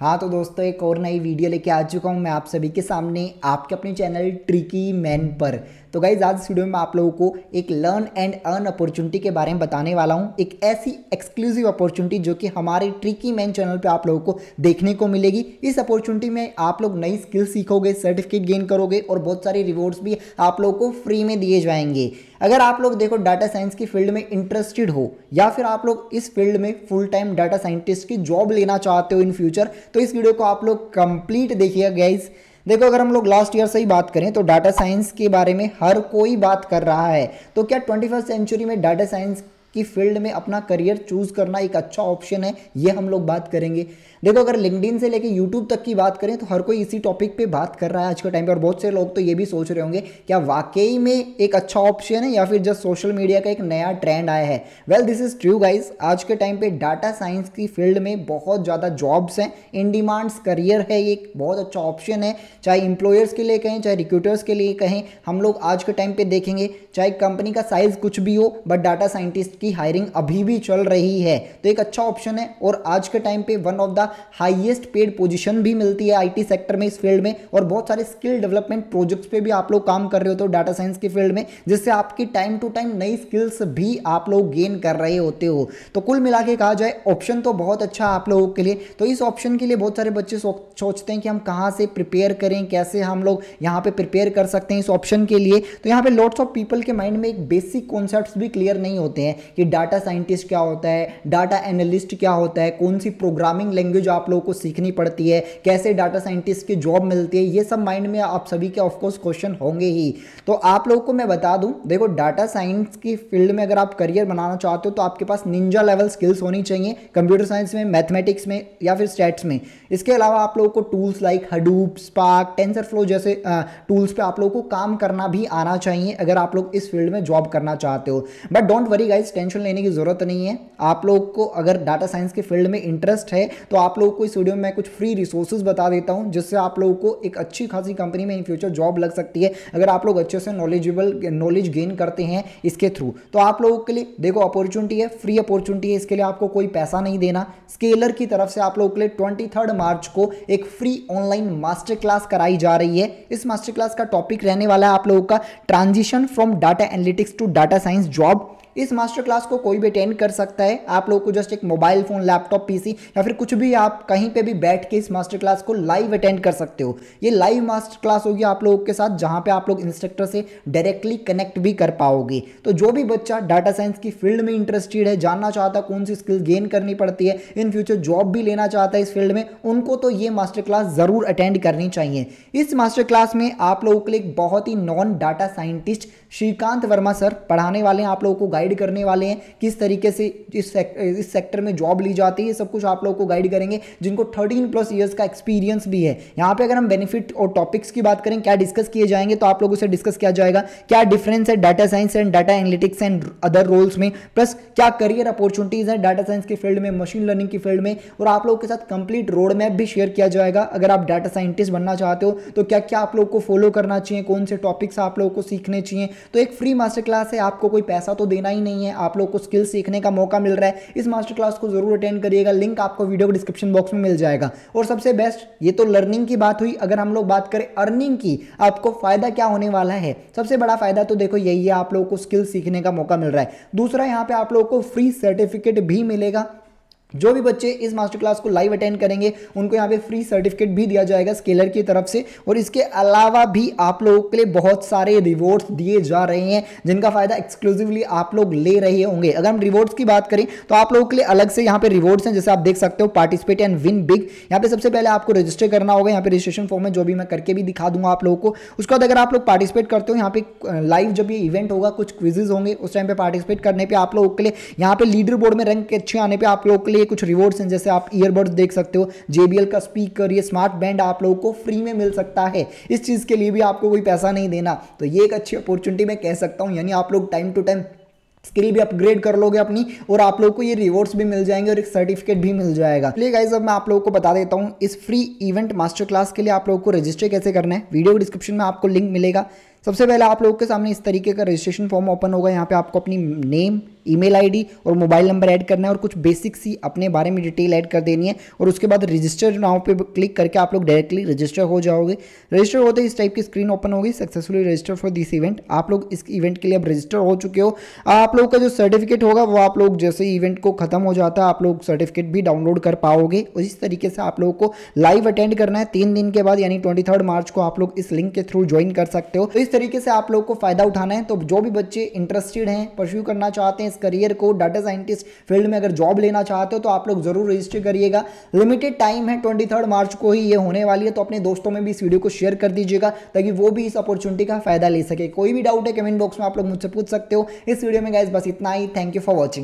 हाँ तो दोस्तों एक और नई वीडियो लेके आ चुका हूँ मैं आप सभी के सामने आपके अपने चैनल ट्रिकी मैन पर तो गाइज आज इस वीडियो में आप लोगों को एक लर्न एंड अर्न अपॉर्चुनिटी के बारे में बताने वाला हूँ एक ऐसी एक्सक्लूसिव अपॉर्चुनिटी जो कि हमारे ट्रिकी मैन चैनल पर आप लोगों को देखने को मिलेगी इस अपॉर्चुनिटी में आप लोग नई स्किल सीखोगे सर्टिफिकेट गेन करोगे और बहुत सारे रिवॉर्ड्स भी आप लोगों को फ्री में दिए जाएंगे अगर आप लोग देखो डाटा साइंस की फील्ड में इंटरेस्टेड हो या फिर आप लोग इस फील्ड में फुल टाइम डाटा साइंटिस्ट की जॉब लेना चाहते हो इन फ्यूचर तो इस वीडियो को आप लोग कंप्लीट देखिएगा गाइज़ देखो अगर हम लोग लास्ट ईयर से ही बात करें तो डाटा साइंस के बारे में हर कोई बात कर रहा है तो क्या ट्वेंटी सेंचुरी में डाटा साइंस की फील्ड में अपना करियर चूज करना एक अच्छा ऑप्शन है ये हम लोग बात करेंगे देखो अगर लिंकडिन से लेके यूट्यूब तक की बात करें तो हर कोई इसी टॉपिक पे बात कर रहा है आज के टाइम पे और बहुत से लोग तो ये भी सोच रहे होंगे क्या वाकई में एक अच्छा ऑप्शन है या फिर जस्ट सोशल मीडिया का एक नया ट्रेंड आया है well this is true guys आज के टाइम पे डाटा साइंस की फील्ड में बहुत ज़्यादा जॉब्स हैं इन डिमांड्स करियर है ये एक बहुत अच्छा ऑप्शन है चाहे इंप्लॉयर्स के लिए कहें चाहे रिक्रूटर्स के लिए कहें हम लोग आज के टाइम पे देखेंगे चाहे कंपनी का साइज कुछ भी हो बट डाटा साइंटिस्ट जिसकी हायरिंग अभी भी चल रही है तो एक अच्छा ऑप्शन है और आज के टाइम पे one of the highest paid position भी मिलती है आईटी सेक्टर में इस फील्ड में और बहुत सारे स्किल डेवलपमेंट प्रोजेक्ट्स पे भी आप लोग काम कर रहे होते हो डाटा तो साइंस के फील्ड में जिससे आपकी टाइम टू टाइम नई स्किल्स भी आप लोग गेन कर रहे होते हो तो कुल मिला के कहा जाए ऑप्शन तो बहुत अच्छा आप लोगों के लिए तो इस ऑप्शन के लिए बहुत सारे बच्चे सोचते हैं कि हम कहाँ से प्रिपेयर करें कैसे हम लोग यहाँ पे प्रिपेयर कर सकते हैं इस ऑप्शन के लिए तो यहाँ पे लॉट्स ऑफ पीपल के माइंड में एक बेसिक कॉन्सेप्ट भी क्लियर नहीं होते हैं कि डाटा साइंटिस्ट क्या होता है डाटा एनालिस्ट क्या होता है कौन सी प्रोग्रामिंग लैंग्वेज आप लोगों को सीखनी पड़ती है कैसे डाटा साइंटिस्ट की जॉब मिलती है ये सब माइंड में आप सभी के ऑफकोर्स क्वेश्चन होंगे ही तो आप लोगों को मैं बता दूं देखो डाटा साइंस की फील्ड में अगर आप करियर बनाना चाहते हो तो आपके पास निंजा लेवल स्किल्स होनी चाहिए कंप्यूटर साइंस में मैथमेटिक्स में या फिर स्टैट्स में इसके अलावा आप लोगों को tools like Hadoop Spark TensorFlow जैसे टूल्स पे आप लोगों को काम करना भी आना चाहिए अगर आप लोग इस फील्ड में जॉब करना चाहते हो but don't worry guys tension लेने की ज़रूरत नहीं है आप लोग को अगर डाटा साइंस के फील्ड में इंटरेस्ट है तो आप लोग को इस वीडियो में मैं कुछ फ्री रिसोर्सेज बता देता हूँ जिससे आप लोगों को एक अच्छी खासी कंपनी में इन फ्यूचर जॉब लग सकती है अगर आप लोग अच्छे से नॉलेजेबल नॉलेज गेन करते हैं इसके थ्रू तो आप लोगों के लिए देखो अपॉर्चुनिटी है फ्री अपॉर्चुनिटी है इसके लिए आपको कोई पैसा नहीं देना स्केलर की तरफ से आप लोगों के लिए ट्वेंटी मार्च को एक फ्री ऑनलाइन मास्टर क्लास कराई जा रही है इस मास्टर क्लास का टॉपिक रहने वाला है आप लोगों का transition from data analytics to data science job इस मास्टर क्लास को कोई भी अटेंड कर सकता है आप लोग को जस्ट एक मोबाइल फ़ोन लैपटॉप पीसी या फिर कुछ भी आप कहीं पे भी बैठ के इस मास्टर क्लास को लाइव अटेंड कर सकते हो ये लाइव मास्टर क्लास होगी आप लोगों के साथ जहां पे आप लोग इंस्ट्रक्टर से डायरेक्टली कनेक्ट भी कर पाओगे तो जो भी बच्चा डाटा साइंस की फील्ड में इंटरेस्टेड है जानना चाहता है कौन सी स्किल गेन करनी पड़ती है इन फ्यूचर जॉब भी लेना चाहता है इस फील्ड में उनको तो ये मास्टर क्लास ज़रूर अटेंड करनी चाहिए इस मास्टर क्लास में आप लोगों के लिए बहुत ही non data scientist Shrikant Verma sir पढ़ाने वाले हैं आप लोगों को गाइड गाइड करने वाले हैं किस तरीके से इस सेक्ट, इस सेक्टर में जॉब ली जाती है सब कुछ आप लोगों को गाइड करेंगे जिनको थर्टीन प्लस ईयर्स का एक्सपीरियंस भी है यहाँ पे अगर हम बेनिफिट और टॉपिक्स की बात करें क्या डिस्कस किए जाएंगे तो आप लोगों से डिस्कस किया जाएगा क्या डिफरेंस है data science and data analytics and other roles में प्लस क्या करियर अपॉर्चुनिटीज हैं डाटा साइंस के फील्ड में मशीन लर्निंग की फील्ड में और आप लोगों के साथ कंप्लीट रोड मैप भी शेयर किया जाएगा अगर आप डाटा साइंटिस्ट बनना चाहते हो तो क्या क्या आप लोग को फॉलो करना चाहिए कौन से टॉपिक्स आप लोगों को सीखने चाहिए तो एक फ्री मास्टर क्लास है आपको कोई पैसा तो देना ही नहीं है आप लोग को स्किल सीखने का मौका मिल रहा है इस मास्टर क्लास को जरूर अटेंड करिएगा लिंक आपको वीडियो को डिस्क्रिप्शन बॉक्स में मिल जाएगा और सबसे बेस्ट ये तो लर्निंग की बात हुई अगर हम लोग बात करें अर्निंग की आपको फायदा क्या होने वाला है सबसे बड़ा फायदा तो देखो यही है आप लोग को स्किल सीखने का मौका मिल रहा है दूसरा यहाँ पे आप लोगों को फ्री सर्टिफिकेट भी मिलेगा जो भी बच्चे इस मास्टर क्लास को लाइव अटेंड करेंगे उनको यहाँ पे फ्री सर्टिफिकेट भी दिया जाएगा स्केलर की तरफ से और इसके अलावा भी आप लोगों के लिए बहुत सारे रिवॉर्ड्स दिए जा रहे हैं जिनका फायदा एक्सक्लूसिवली आप लोग ले रहे होंगे अगर हम रिवॉर्ड्स की बात करें तो आप लोगों के लिए अलग से यहाँ पे रिवॉर्ड्स हैं जैसे आप देख सकते हो पार्टिसिपेट एंड विन बिग यहाँ पे सबसे पहले आपको रजिस्टर करना होगा यहाँ पे रजिस्ट्रेशन फॉर्म है जो भी मैं करके भी दिखा दूंगा आप लोगों को उसके बाद अगर आप लोग पार्टिसिपेट करते हो यहाँ पे लाइव जब ये इवेंट होगा कुछ क्विजेज होंगे उस टाइम पर पार्टिसिपेट करने पर आप लोगों के लिए यहाँ पे लीडर बोर्ड में रंग के अच्छे आने पर आप लोगों के लिए लिए कुछ रिवॉर्ड्स हैं जैसे आप ईयरबड्स देख सकते हो जेबीएल का स्पीकर ये स्मार्ट बैंड आप लोगों को फ्री में मिल सकता है इस चीज़ के लिए भी आपको कोई पैसा नहीं देना तो ये एक अच्छी अपॉर्चुनिटी मैं कह सकता हूँ यानी आप लोग टाइम टू टाइम स्किल भी अपग्रेड कर लोगे अपनी और आप लोगों को ये रिवॉर्ड्स भी मिल जाएंगे और एक सर्टिफिकेट भी मिल जाएगा चलिए गाइज अब मैं आप लोगों को बता देता हूँ इस फ्री इवेंट मास्टर क्लास के लिए आप लोगों को रजिस्टर कैसे करना है वीडियो डिस्क्रिप्शन में आपको लिंक मिलेगा सबसे पहले आप लोगों के सामने इस तरीके का रजिस्ट्रेशन फॉर्म ओपन होगा यहाँ पे आपको अपनी नेम ईमेल आईडी और मोबाइल नंबर ऐड करना है और कुछ बेसिक सी अपने बारे में डिटेल ऐड कर देनी है और उसके बाद रजिस्टर नाव पे क्लिक करके आप लोग डायरेक्टली रजिस्टर हो जाओगे रजिस्टर होते इस टाइप की स्क्रीन ओपन होगी successfully register for this event आप लोग इस इवेंट के लिए अब रजिस्टर हो चुके हो आप लोग का जो सर्टिफिकेट होगा वो आप लोग जैसे इवेंट को खत्म हो जाता है आप लोग सर्टिफिकेट भी डाउनलोड कर पाओगे और इस तरीके से आप लोगों को लाइव अटेंड करना है तीन दिन के बाद यानी ट्वेंटी मार्च को आप लोग इस लिंक के थ्रू ज्वाइन कर सकते हो तो इस तरीके से आप लोग को फायदा उठाना है तो जो भी बच्चे इंटरेस्टेड हैं परस्यू करना चाहते हैं इस करियर को डाटा साइंटिस्ट फील्ड में अगर जॉब लेना चाहते हो तो आप लोग जरूर रजिस्टर करिएगा लिमिटेड टाइम है ट्वेंटी मार्च को ही ये होने वाली है तो अपने दोस्तों में भी इस वीडियो को शेयर कर दीजिएगा ताकि वो भी इस अपॉर्चुनिटी का फायदा ले सके कोई भी डाउट है कमेंट बॉक्स में आप लोग मुझसे पूछ सकते हो इस वीडियो में गैस बस इतना ही थैंक यू फॉर वॉचिंग